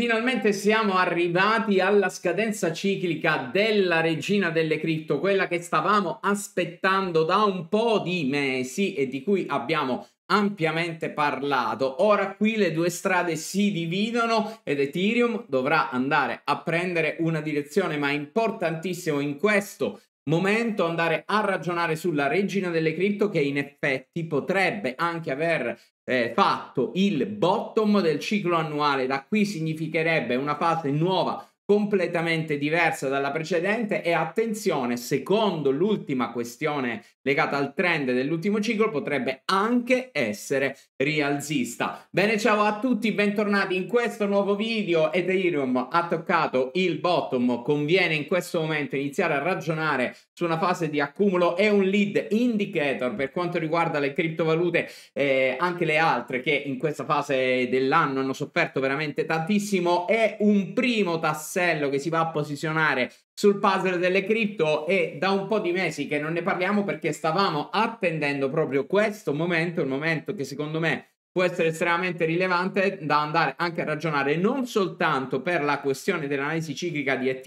Finalmente siamo arrivati alla scadenza ciclica della regina delle cripto, quella che stavamo aspettando da un po' di mesi e di cui abbiamo ampiamente parlato. Ora qui le due strade si dividono ed Ethereum dovrà andare a prendere una direzione, ma è importantissimo in questo momento andare a ragionare sulla regina delle cripto che in effetti potrebbe anche aver eh, fatto il bottom del ciclo annuale, da qui significherebbe una fase nuova completamente diversa dalla precedente e attenzione, secondo l'ultima questione legata al trend dell'ultimo ciclo, potrebbe anche essere rialzista. Bene, ciao a tutti, bentornati in questo nuovo video. Ethereum ha toccato il bottom, conviene in questo momento iniziare a ragionare su una fase di accumulo e un lead indicator per quanto riguarda le criptovalute eh, anche le altre che in questa fase dell'anno hanno sofferto veramente tantissimo È un primo tassello tassello che si va a posizionare sul puzzle delle cripto e da un po' di mesi che non ne parliamo perché stavamo attendendo proprio questo momento, il momento che secondo me può essere estremamente rilevante da andare anche a ragionare non soltanto per la questione dell'analisi ciclica di ETH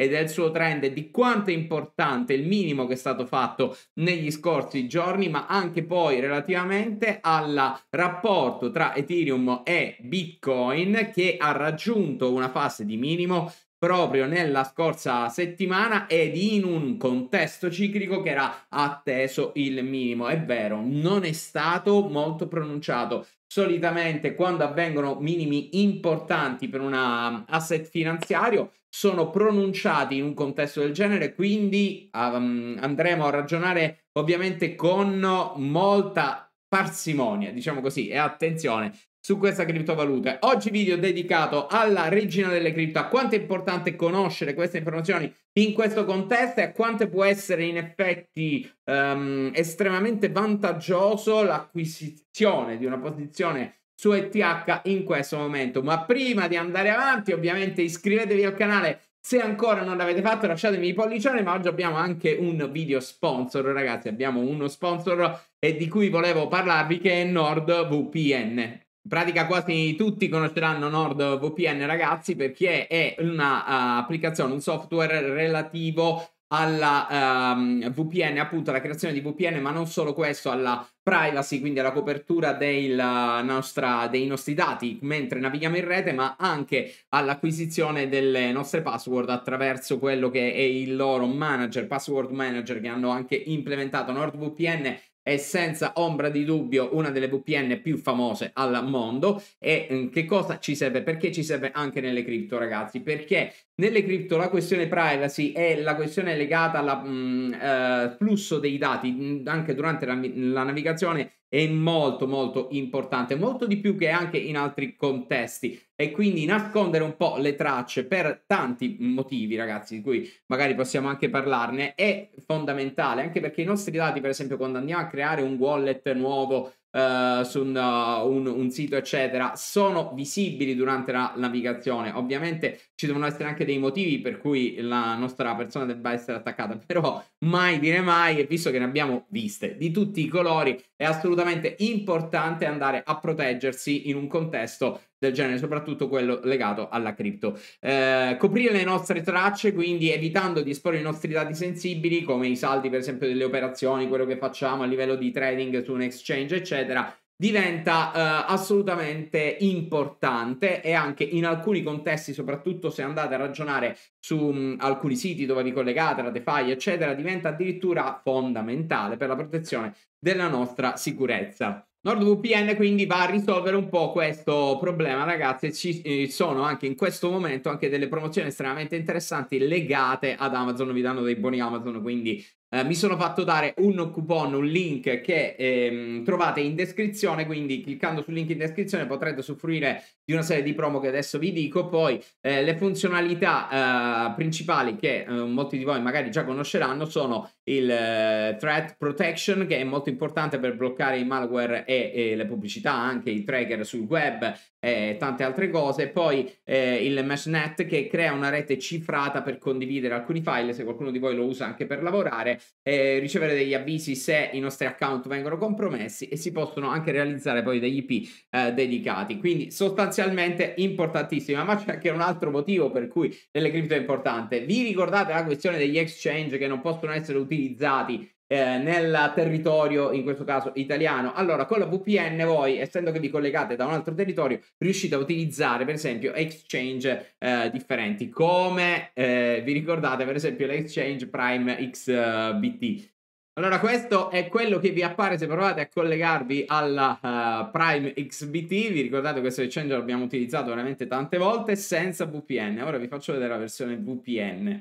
e del suo trend e di quanto è importante il minimo che è stato fatto negli scorsi giorni, ma anche poi relativamente al rapporto tra Ethereum e Bitcoin che ha raggiunto una fase di minimo proprio nella scorsa settimana ed in un contesto ciclico che era atteso il minimo. È vero, non è stato molto pronunciato. Solitamente quando avvengono minimi importanti per un um, asset finanziario sono pronunciati in un contesto del genere, quindi um, andremo a ragionare ovviamente con molta parsimonia, diciamo così, e attenzione su questa criptovaluta. Oggi video dedicato alla regina delle cripto, a quanto è importante conoscere queste informazioni in questo contesto e a quanto può essere in effetti um, estremamente vantaggioso l'acquisizione di una posizione su ETH in questo momento. Ma prima di andare avanti, ovviamente iscrivetevi al canale se ancora non l'avete fatto, lasciatemi i pollicioni, ma oggi abbiamo anche un video sponsor, ragazzi. Abbiamo uno sponsor e eh, di cui volevo parlarvi che è NordVPN. In pratica quasi tutti conosceranno NordVPN ragazzi perché è un'applicazione, eh, uh, un software relativo alla um, ehm, VPN, appunto alla creazione di VPN, ma non solo questo, alla privacy, quindi alla copertura del, eh, nostra, dei nostri dati mentre navighiamo in rete, ma anche all'acquisizione delle nostre password attraverso quello che è il loro manager, password manager che hanno anche implementato NordVPN è senza ombra di dubbio una delle VPN più famose al mondo e mm, che cosa ci serve? Perché ci serve anche nelle cripto ragazzi? Perché nelle cripto la questione privacy è la questione legata al uh, mm, eh, flusso dei dati mm, anche durante la, la navigazione è molto molto importante, molto di più che anche in altri contesti e quindi nascondere un po' le tracce per tanti motivi ragazzi di cui magari possiamo anche parlarne è fondamentale anche perché i nostri dati per esempio quando andiamo a creare un wallet nuovo Uh, su un, uh, un, un, sito, eccetera, sono visibili durante la navigazione. Ovviamente ci devono essere anche dei motivi per cui la nostra persona debba essere attaccata, però mai dire mai, visto che ne abbiamo viste di tutti i colori, è assolutamente importante andare a proteggersi in un contesto del genere, soprattutto quello legato alla cripto. Eh, coprire le nostre tracce, quindi evitando di esporre i nostri dati sensibili, come i saldi per esempio delle operazioni, quello che facciamo a livello di trading su un exchange, eccetera, diventa eh, assolutamente importante e anche in alcuni contesti, soprattutto se andate a ragionare su mh, mm, alcuni siti dove vi collegate, la DeFi, eccetera, diventa addirittura fondamentale per la protezione della nostra sicurezza. NordVPN quindi va a risolvere un po' questo problema, ragazzi. Ci eh, sono anche in questo momento anche delle promozioni estremamente interessanti legate ad Amazon, vi danno dei buoni Amazon, quindi eh, mi sono fatto dare un coupon, un link che ehm, trovate in descrizione, quindi cliccando sul link in descrizione potrete soffrire di una serie di promo che adesso vi dico, poi eh, le funzionalità eh, principali che eh, molti di voi magari già conosceranno sono il eh, threat protection che è molto importante per bloccare i malware e, e le pubblicità, anche i tracker sul web e tante altre cose, poi il meshnet che crea una rete cifrata per condividere alcuni file se qualcuno di voi lo usa anche per lavorare eh, ricevere degli avvisi se i nostri account vengono compromessi e si possono anche realizzare poi degli IP eh, dedicati. Quindi sostanzialmente importantissima, ma c'è anche un altro motivo per cui delle cripto è importante. Vi ricordate la questione degli exchange che non possono essere utilizzati eh, nel territorio, in questo caso italiano. Allora, con la VPN voi, essendo che vi collegate da un altro territorio, riuscite a utilizzare, per esempio, exchange eh, differenti, come eh, vi ricordate, per esempio, l'exchange Prime XBT. Allora, questo è quello che vi appare se provate a collegarvi alla uh, Prime XBT. Vi ricordate questo exchange l'abbiamo utilizzato veramente tante volte senza VPN. Ora vi faccio vedere la versione VPN.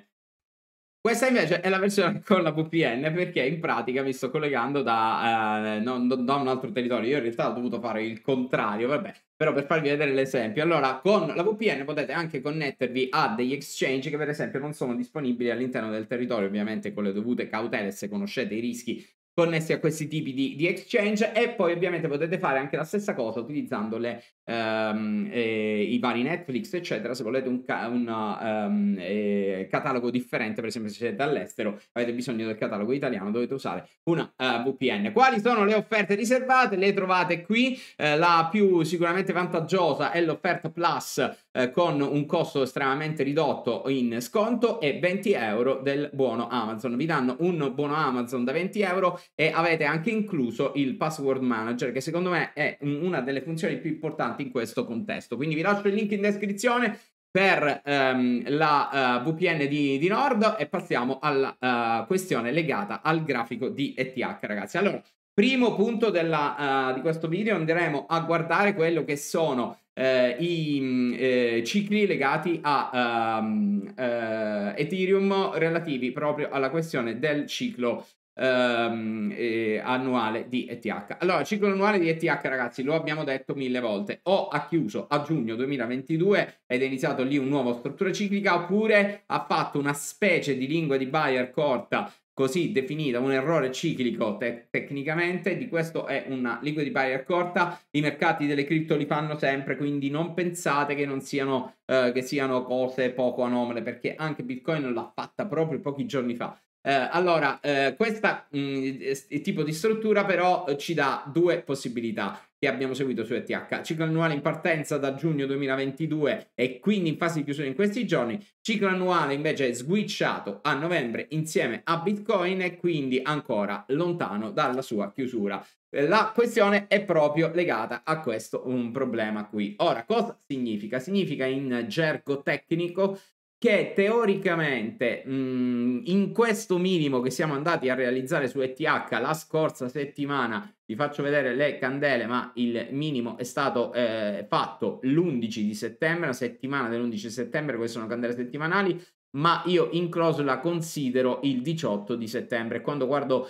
Questa invece è la versione con la VPN perché in pratica mi sto collegando da, eh, non, da, un altro territorio. Io in realtà ho dovuto fare il contrario, vabbè, però per farvi vedere l'esempio. Allora, con la VPN potete anche connettervi a degli exchange che per esempio non sono disponibili all'interno del territorio, ovviamente con le dovute cautele se conoscete i rischi connessi a questi tipi di, di, exchange e poi ovviamente potete fare anche la stessa cosa utilizzando le ehm, i vari Netflix, eccetera. Se volete un, ca- una, um, ehm, eh, catalogo differente, per esempio, se siete dall'estero, avete bisogno del catalogo italiano, dovete usare una uh, eh, VPN. Quali sono le offerte riservate? Le trovate qui. Eh, la più sicuramente vantaggiosa è l'offerta Plus eh, con un costo estremamente ridotto in sconto e 20 euro del buono Amazon. Vi danno un buono Amazon da 20 euro e avete anche incluso il password manager, che secondo me è una delle funzioni più importanti importanti in questo contesto. Quindi vi lascio il link in descrizione per ehm, la uh, eh, VPN di, di, Nord e passiamo alla uh, questione legata al grafico di ETH, ragazzi. Allora, primo punto della, uh, di questo video andremo a guardare quello che sono i mm, eh, cicli legati a um, eh, Ethereum relativi proprio alla questione del ciclo ehm, eh, annuale di ETH. Allora, ciclo annuale di ETH, ragazzi, lo abbiamo detto mille volte, o ha chiuso a giugno 2022 ed è iniziato lì un nuovo struttura ciclica, oppure ha fatto una specie di lingua di Bayer corta così definita un errore ciclico te- tecnicamente, di questo è una lingua di barrier corta, i mercati delle cripto li fanno sempre, quindi non pensate che non siano, eh, che siano cose poco anomale, perché anche Bitcoin l'ha fatta proprio pochi giorni fa. Eh, allora, eh, questo mm, tipo di struttura però eh, ci dà due possibilità che abbiamo seguito su ETH. Ciclo annuale in partenza da giugno 2022 e quindi in fase di chiusura in questi giorni. Ciclo annuale invece è switchato a novembre insieme a Bitcoin e quindi ancora lontano dalla sua chiusura. Eh, la questione è proprio legata a questo un problema qui. Ora, cosa significa? Significa in gergo tecnico che teoricamente mh, mhmm, in questo minimo che siamo andati a realizzare su ETH la scorsa settimana, vi faccio vedere le candele, ma il minimo è stato eh, fatto l'11 di settembre, la settimana dell'11 settembre, queste sono candele settimanali, ma io in clausola considero il 18 di settembre. Quando guardo uh,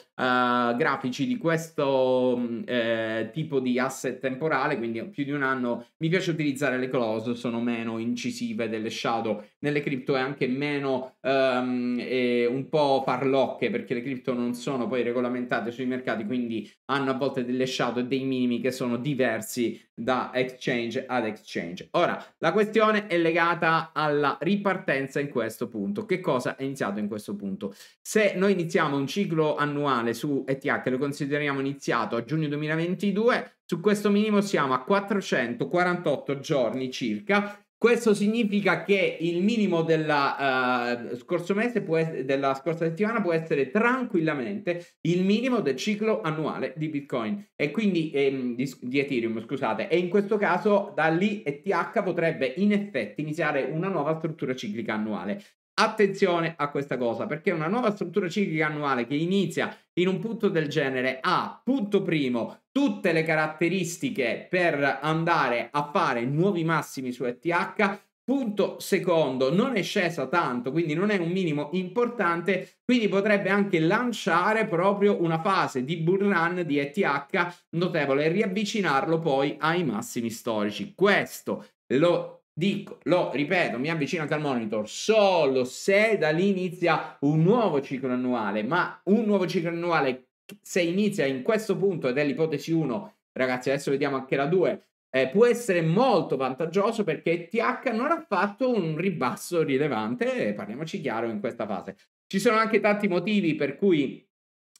grafici di questo um, tipo di asset temporale, quindi più di un anno, mi piace utilizzare le close, sono meno incisive delle shadow. Nelle cripto è anche meno um, eh, un po' parlocche perché le cripto non sono poi regolamentate sui mercati, quindi hanno a volte delle shadow e dei minimi che sono diversi da exchange ad exchange. Ora, la questione è legata alla ripartenza in questo punto punto. Che cosa è iniziato in questo punto? Se noi iniziamo un ciclo annuale su ETH, lo consideriamo iniziato a giugno 2022, su questo minimo siamo a 448 giorni circa questo significa che il minimo della, uh, scorso mese essere, della scorsa settimana può essere tranquillamente il minimo del ciclo annuale di Bitcoin e quindi ehm, di, di, Ethereum, scusate. E in questo caso da lì ETH potrebbe in effetti iniziare una nuova struttura ciclica annuale. Attenzione a questa cosa perché una nuova struttura ciclica annuale che inizia in un punto del genere ha, punto primo, tutte le caratteristiche per andare a fare nuovi massimi su ETH, Punto secondo, non è scesa tanto, quindi non è un minimo importante, quindi potrebbe anche lanciare proprio una fase di bull run di ETH notevole e riavvicinarlo poi ai massimi storici. Questo lo Dico, lo ripeto, mi avvicino anche al monitor solo se da lì inizia un nuovo ciclo annuale, ma un nuovo ciclo annuale se inizia in questo punto ed è l'ipotesi 1, ragazzi adesso vediamo anche la 2, eh, può essere molto vantaggioso perché TH non ha fatto un ribasso rilevante, parliamoci chiaro in questa fase. Ci sono anche tanti motivi per cui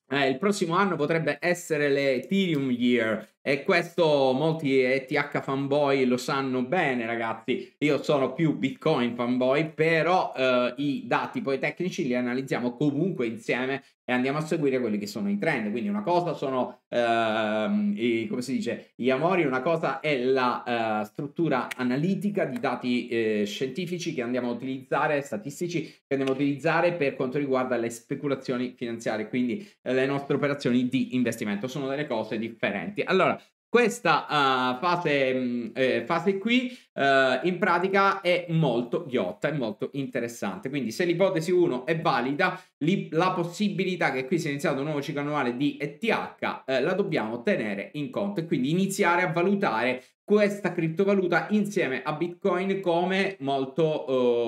eh, il prossimo anno potrebbe essere l'Ethereum Year, e questo molti ETH fanboy lo sanno bene, ragazzi. Io sono più Bitcoin fanboy, però eh, i dati poi tecnici li analizziamo comunque insieme e andiamo a seguire quelli che sono i trend. Quindi una cosa sono, ehm, i, come si dice, gli amori, una cosa è la eh, struttura analitica di dati eh, scientifici che andiamo a utilizzare, statistici che andiamo a utilizzare per quanto riguarda le speculazioni finanziarie, quindi eh, le nostre operazioni di investimento. Sono delle cose differenti. Allora, questa uh, fase, mh, mm, eh, fase, qui uh, in pratica è molto ghiotta, è molto interessante. Quindi se l'ipotesi 1 è valida, li, la possibilità che qui sia iniziato un nuovo ciclo annuale di ETH eh, la dobbiamo tenere in conto e quindi iniziare a valutare questa criptovaluta insieme a Bitcoin come molto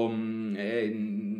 um, eh,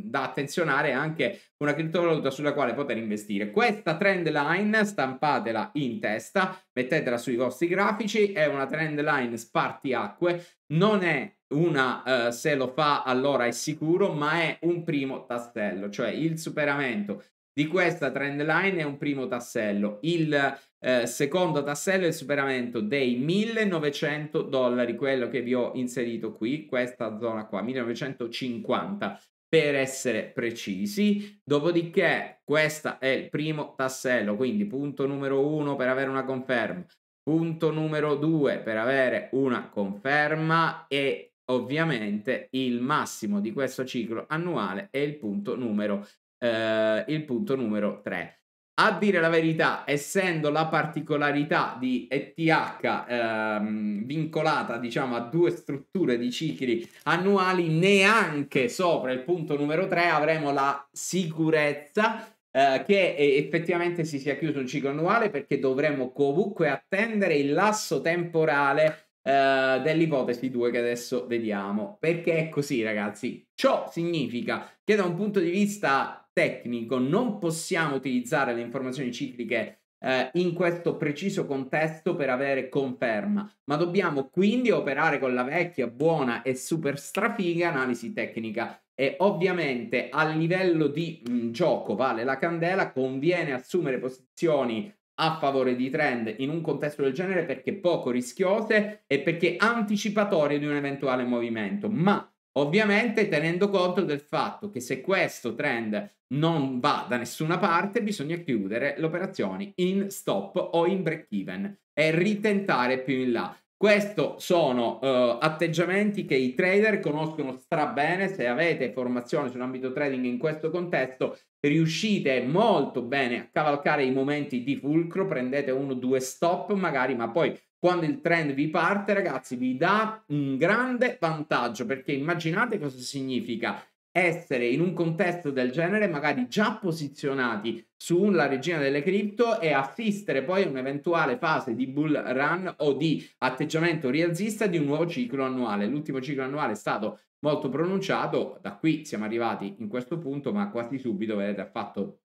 da attenzionare anche una criptovaluta sulla quale poter investire. Questa trend line stampatela in testa, mettetela sui vostri grafici, è una trend line spartiacque, non è una uh, se lo fa allora è sicuro, ma è un primo tassello, cioè il superamento di questa trend line è un primo tassello. Il eh, secondo tassello è il superamento dei 1900 dollari, quello che vi ho inserito qui, questa zona qua, 1950 per essere precisi. Dopodiché questo è il primo tassello, quindi punto numero uno per avere una conferma, punto numero due per avere una conferma e ovviamente il massimo di questo ciclo annuale è il punto numero eh, il punto numero 3. A dire la verità, essendo la particolarità di ETH ehm, vincolata diciamo a due strutture di cicli annuali, neanche sopra il punto numero 3 avremo la sicurezza eh, che effettivamente si sia chiuso un ciclo annuale perché dovremo comunque attendere il lasso temporale eh, dell'ipotesi 2 che adesso vediamo. Perché è così, ragazzi? Ciò significa che da un punto di vista tecnico, non possiamo utilizzare le informazioni cicliche eh, in questo preciso contesto per avere conferma, ma dobbiamo quindi operare con la vecchia, buona e super strafiga analisi tecnica. E ovviamente a livello di mh, mm, gioco vale la candela, conviene assumere posizioni a favore di trend in un contesto del genere perché poco rischiose e perché anticipatorie di un eventuale movimento, ma Ovviamente tenendo conto del fatto che se questo trend non va da nessuna parte bisogna chiudere le operazioni in stop o in break even e ritentare più in là. Questi sono uh, atteggiamenti che i trader conoscono strabene, se avete formazione sull'ambito trading in questo contesto riuscite molto bene a cavalcare i momenti di fulcro, prendete uno o due stop magari, ma poi quando il trend vi parte, ragazzi, vi dà un grande vantaggio perché immaginate cosa significa essere in un contesto del genere, magari già posizionati sulla regina delle cripto e assistere poi a un'eventuale fase di bull run o di atteggiamento rialzista di un nuovo ciclo annuale. L'ultimo ciclo annuale è stato molto pronunciato, da qui siamo arrivati in questo punto, ma quasi subito vedete ha fatto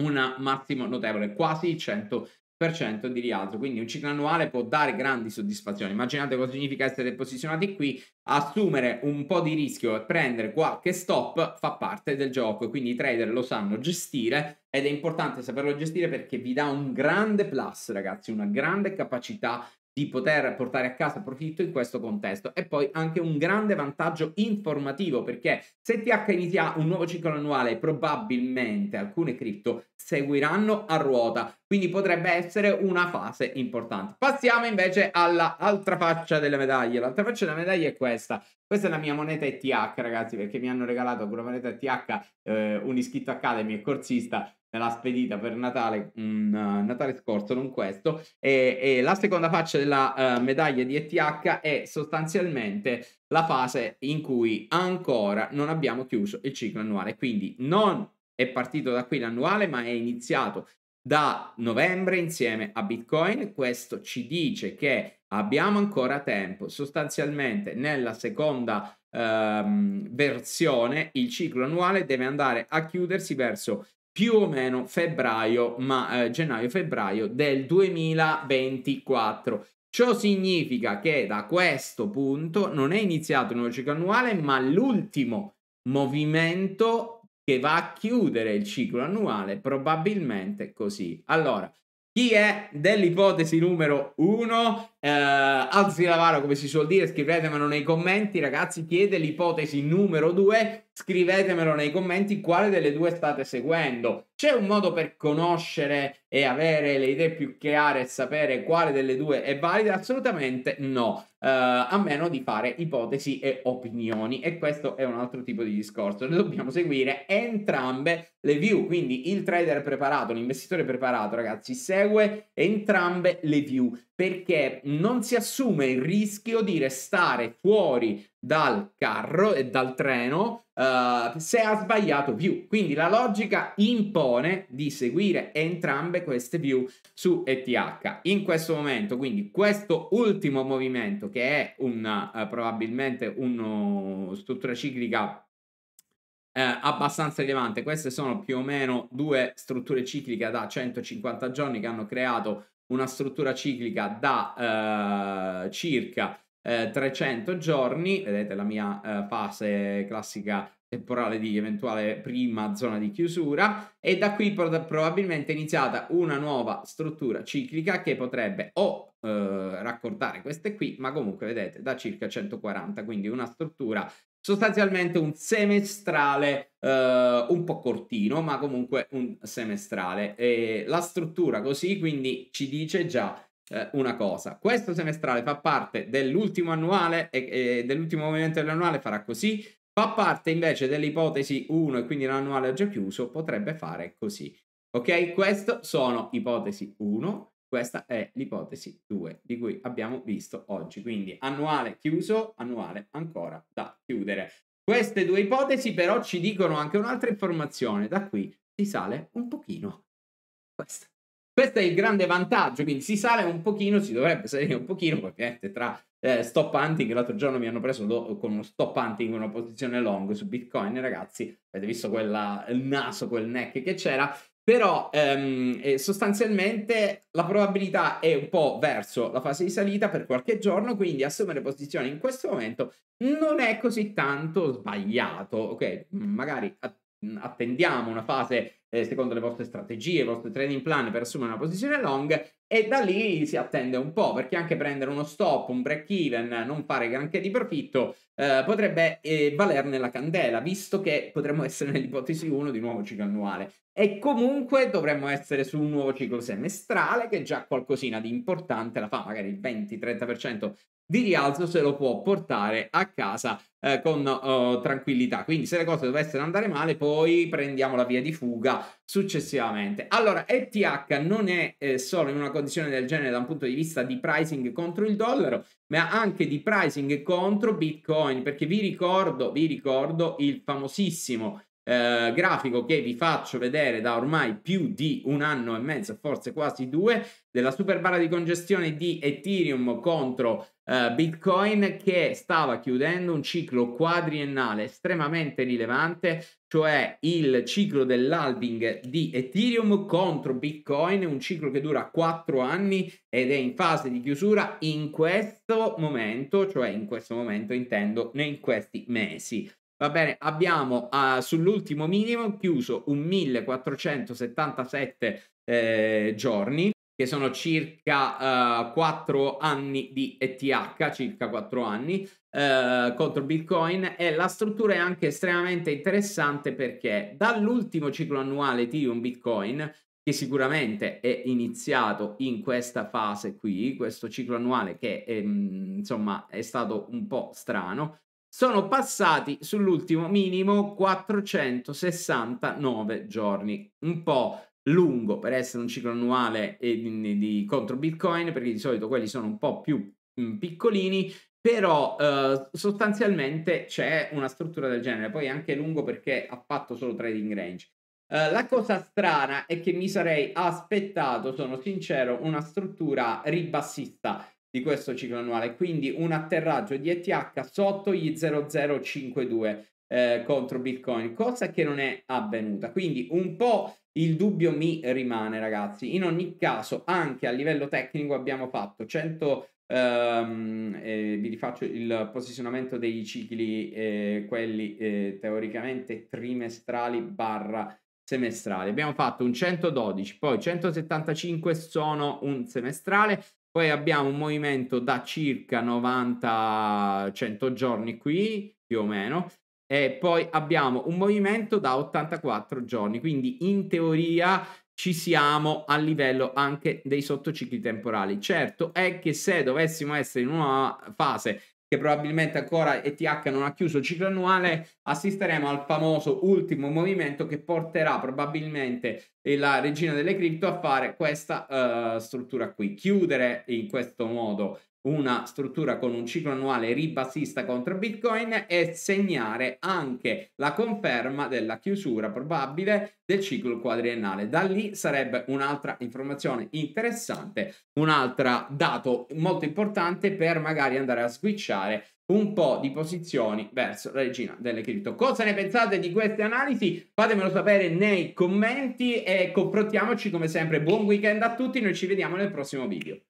un massimo notevole, quasi 100 di rialzo, quindi un ciclo annuale può dare grandi soddisfazioni. Immaginate cosa significa essere posizionati qui, assumere un po' di rischio e prendere qualche stop fa parte del gioco, quindi i trader lo sanno gestire ed è importante saperlo gestire perché vi dà un grande plus, ragazzi, una grande capacità di poter portare a casa profitto in questo contesto e poi anche un grande vantaggio informativo perché se TH inizia un nuovo ciclo annuale probabilmente alcune cripto seguiranno a ruota quindi potrebbe essere una fase importante passiamo invece all'altra faccia delle medaglie l'altra faccia della medaglia è questa questa è la mia moneta ETH ragazzi perché mi hanno regalato con la moneta ETH eh, un iscritto Academy e corsista me l'ha spedita per Natale, um, Natale scorso, non questo, e, e la seconda faccia della uh, medaglia di ETH è sostanzialmente la fase in cui ancora non abbiamo chiuso il ciclo annuale, quindi non è partito da qui l'annuale, ma è iniziato da novembre insieme a Bitcoin. Questo ci dice che abbiamo ancora tempo. Sostanzialmente nella seconda ehm, versione il ciclo annuale deve andare a chiudersi verso più o meno febbraio, ma eh, gennaio-febbraio del 2024. Ciò significa che da questo punto non è iniziato il nuovo ciclo annuale, ma l'ultimo movimento che va a chiudere il ciclo annuale, probabilmente così. Allora, chi è dell'ipotesi numero uno? Eh, alzi la mano come si suol dire, scrivetemelo nei commenti, ragazzi. Chi è dell'ipotesi numero due? scrivetemelo nei commenti quale delle due state seguendo. C'è un modo per conoscere e avere le idee più chiare e sapere quale delle due è valida? Assolutamente no, uh, a meno di fare ipotesi e opinioni e questo è un altro tipo di discorso. Noi dobbiamo seguire entrambe le view, quindi il trader preparato, l'investitore preparato, ragazzi, segue entrambe le view perché non si assume il rischio di restare fuori dal carro e dal treno uh, se ha sbagliato view. Quindi la logica impone di seguire entrambe queste view su ETH. In questo momento, quindi questo ultimo movimento che è una, uh, eh, probabilmente una struttura ciclica eh, abbastanza rilevante. Queste sono più o meno due strutture cicliche da 150 giorni che hanno creato una struttura ciclica da eh, circa eh, 300 giorni, vedete la mia eh, fase classica temporale di eventuale prima zona di chiusura e da qui pro- probabilmente è iniziata una nuova struttura ciclica che potrebbe o eh, raccordare queste qui ma comunque vedete da circa 140 quindi una struttura sostanzialmente un semestrale eh, un po' cortino, ma comunque un semestrale. E la struttura così quindi ci dice già eh, una cosa. Questo semestrale fa parte dell'ultimo annuale e, e dell'ultimo movimento dell'annuale farà così, fa parte invece dell'ipotesi 1 e quindi l'annuale è già chiuso potrebbe fare così. Ok, queste sono ipotesi 1 questa è l'ipotesi 2 di cui abbiamo visto oggi, quindi annuale chiuso, annuale ancora da chiudere. Queste due ipotesi però ci dicono anche un'altra informazione, da qui si sale un pochino. Questa. Questo è il grande vantaggio, quindi si sale un pochino, si dovrebbe salire un pochino, ovviamente tra eh, stop hunting, l'altro giorno mi hanno preso lo, con uno stop hunting una posizione long su Bitcoin, ragazzi, avete visto quella, il naso, quel neck che c'era, però ehm, eh, sostanzialmente la probabilità è un po' verso la fase di salita per qualche giorno, quindi assumere posizione in questo momento non è così tanto sbagliato, ok? Magari attendiamo una fase eh, secondo le vostre strategie, i vostri trading plan per assumere una posizione long e da lì si attende un po' perché anche prendere uno stop, un break even, non fare granché di profitto eh, potrebbe eh, valerne la candela visto che potremmo essere nell'ipotesi 1 di nuovo ciclo annuale e comunque dovremmo essere su un nuovo ciclo semestrale che già qualcosina di importante la fa, magari il 20-30% di rialzo se lo può portare a casa eh, con eh, tranquillità. Quindi se le cose dovessero andare male, poi prendiamo la via di fuga successivamente. Allora, ETH non è eh, solo in una condizione del genere da un punto di vista di pricing contro il dollaro, ma anche di pricing contro Bitcoin, perché vi ricordo, vi ricordo il famosissimo eh, grafico che vi faccio vedere da ormai più di un anno e mezzo, forse quasi due, della super barra di congestione di Ethereum contro eh, Bitcoin che stava chiudendo un ciclo quadriennale estremamente rilevante, cioè il ciclo dell'halving di Ethereum contro Bitcoin, un ciclo che dura quattro anni ed è in fase di chiusura in questo momento, cioè in questo momento intendo in questi mesi. Va bene, abbiamo uh, sull'ultimo minimo chiuso un 1477 eh, giorni, che sono circa uh, eh, 4 anni di ETH, circa 4 anni, uh, contro Bitcoin e la struttura è anche estremamente interessante perché dall'ultimo ciclo annuale di un Bitcoin che sicuramente è iniziato in questa fase qui, questo ciclo annuale che è, mm, insomma è stato un po' strano, sono passati sull'ultimo minimo 469 giorni, un po' lungo per essere un ciclo annuale di, contro Bitcoin, perché di solito quelli sono un po' più mh, mm, piccolini, però eh, sostanzialmente c'è una struttura del genere, poi anche lungo perché ha fatto solo trading range. Eh, la cosa strana è che mi sarei aspettato, sono sincero, una struttura ribassista di questo ciclo annuale, quindi un atterraggio di ETH sotto gli 0052 eh, contro Bitcoin, cosa che non è avvenuta. Quindi un po' il dubbio mi rimane, ragazzi. In ogni caso, anche a livello tecnico abbiamo fatto 100 Um, eh, vi rifaccio il posizionamento dei cicli, eh, quelli eh, teoricamente trimestrali barra semestrali. Abbiamo fatto un 112, poi 175 sono un semestrale, poi abbiamo un movimento da circa 90-100 giorni qui, più o meno, e poi abbiamo un movimento da 84 giorni, quindi in teoria ci siamo a livello anche dei sottocicli temporali. Certo è che se dovessimo essere in una fase che probabilmente ancora ETH non ha chiuso il ciclo annuale, assisteremo al famoso ultimo movimento che porterà probabilmente la regina delle cripto a fare questa uh, struttura qui, chiudere in questo modo una struttura con un ciclo annuale ribassista contro Bitcoin e segnare anche la conferma della chiusura probabile del ciclo quadriennale. Da lì sarebbe un'altra informazione interessante, un altro dato molto importante per magari andare a switchare un po' di posizioni verso la regina delle cripto. Cosa ne pensate di queste analisi? Fatemelo sapere nei commenti e confrontiamoci come sempre. Buon weekend a tutti, noi ci vediamo nel prossimo video.